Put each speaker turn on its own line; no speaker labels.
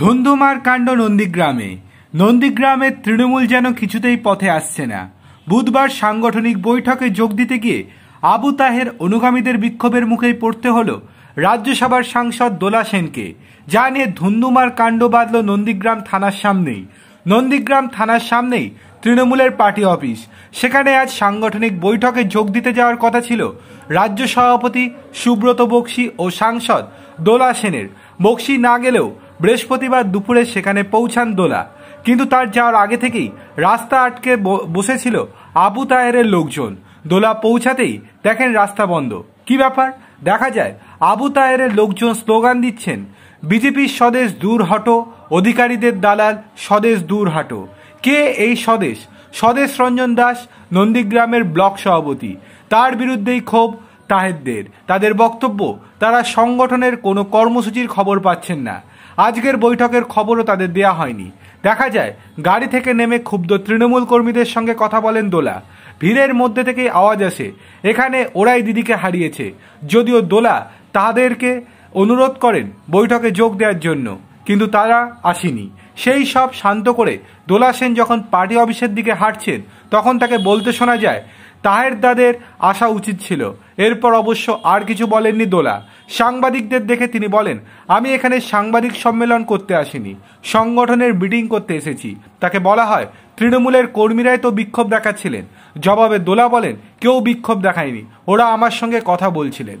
ধুন্ধুমার কাণ্ড নন্দীগ্রামে নন্দীগ্রামের তৃণমূল যেন কিছুতেই পথে আসছে না বুধবার সাংগঠনিক বৈঠকে যোগ দিতে গিয়ে আবু তাহের অনুগামীদের বিক্ষোভের মুখেই পড়তে হলো রাজ্যসভার সাংসদ দোলা সেনকে যা নিয়ে ধুন্দুমার কাণ্ড বাঁধল নন্দীগ্রাম থানার সামনেই নন্দীগ্রাম থানার সামনেই তৃণমূলের পার্টি অফিস সেখানে আজ সাংগঠনিক বৈঠকে যোগ দিতে যাওয়ার কথা ছিল রাজ্য সভাপতি সুব্রত বক্সি ও সাংসদ দোলা সেনের বক্সি না গেলেও বৃহস্পতিবার দুপুরে সেখানে পৌঁছান দোলা কিন্তু তার যাওয়ার আগে থেকেই রাস্তা আটকে বসেছিল আবু তায়ের লোকজন দোলা পৌঁছাতেই দেখেন রাস্তা বন্ধ কি ব্যাপার দেখা যায় আবু তায়ের লোকজন স্লোগান দিচ্ছেন বিজেপির স্বদেশ দূর হটো অধিকারীদের দালাল স্বদেশ দূর হাঁটো কে এই স্বদেশ স্বদেশ রঞ্জন দাস নন্দীগ্রামের ব্লক সভাপতি তার বিরুদ্ধেই ক্ষোভ তাহেরদের তাদের বক্তব্য তারা সংগঠনের কোনো কর্মসূচির খবর পাচ্ছেন না আজকের বৈঠকের খবরও তাদের দেয়া হয়নি দেখা যায় গাড়ি থেকে নেমে ক্ষুব্ধ তৃণমূল কর্মীদের সঙ্গে কথা বলেন দোলা ভিড়ের মধ্যে থেকেই আওয়াজ আসে এখানে ওরাই দিদিকে হারিয়েছে যদিও দোলা তাদেরকে অনুরোধ করেন বৈঠকে যোগ দেওয়ার জন্য কিন্তু তারা আসেনি সেই সব শান্ত করে দোলা সেন যখন পার্টি অফিসের দিকে হাঁটছেন তখন তাকে বলতে শোনা যায় তাহেরদাদের আসা উচিত ছিল এরপর অবশ্য আর কিছু বলেননি দোলা সাংবাদিকদের দেখে তিনি বলেন আমি এখানে সাংবাদিক সম্মেলন করতে আসিনি সংগঠনের মিটিং করতে এসেছি তাকে বলা হয় তৃণমূলের কর্মীরাই তো বিক্ষোভ দেখাচ্ছিলেন জবাবে দোলা বলেন কেউ বিক্ষোভ দেখায়নি ওরা আমার সঙ্গে কথা বলছিলেন